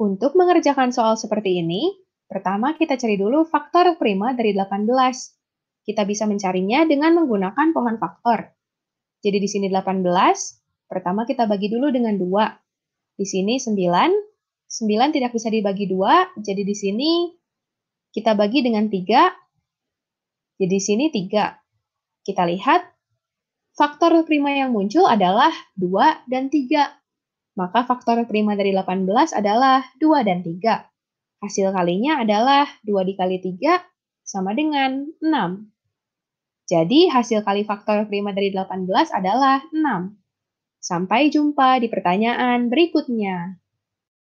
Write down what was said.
Untuk mengerjakan soal seperti ini, pertama kita cari dulu faktor prima dari 18. Kita bisa mencarinya dengan menggunakan pohon faktor. Jadi di sini 18, pertama kita bagi dulu dengan 2. Di sini 9, 9 tidak bisa dibagi 2, jadi di sini kita bagi dengan 3, jadi di sini 3. Kita lihat, faktor prima yang muncul adalah 2 dan 3. Maka faktor prima dari 18 adalah 2 dan 3. Hasil kalinya adalah 2 dikali 3 sama dengan 6. Jadi hasil kali faktor prima dari 18 adalah 6. Sampai jumpa di pertanyaan berikutnya.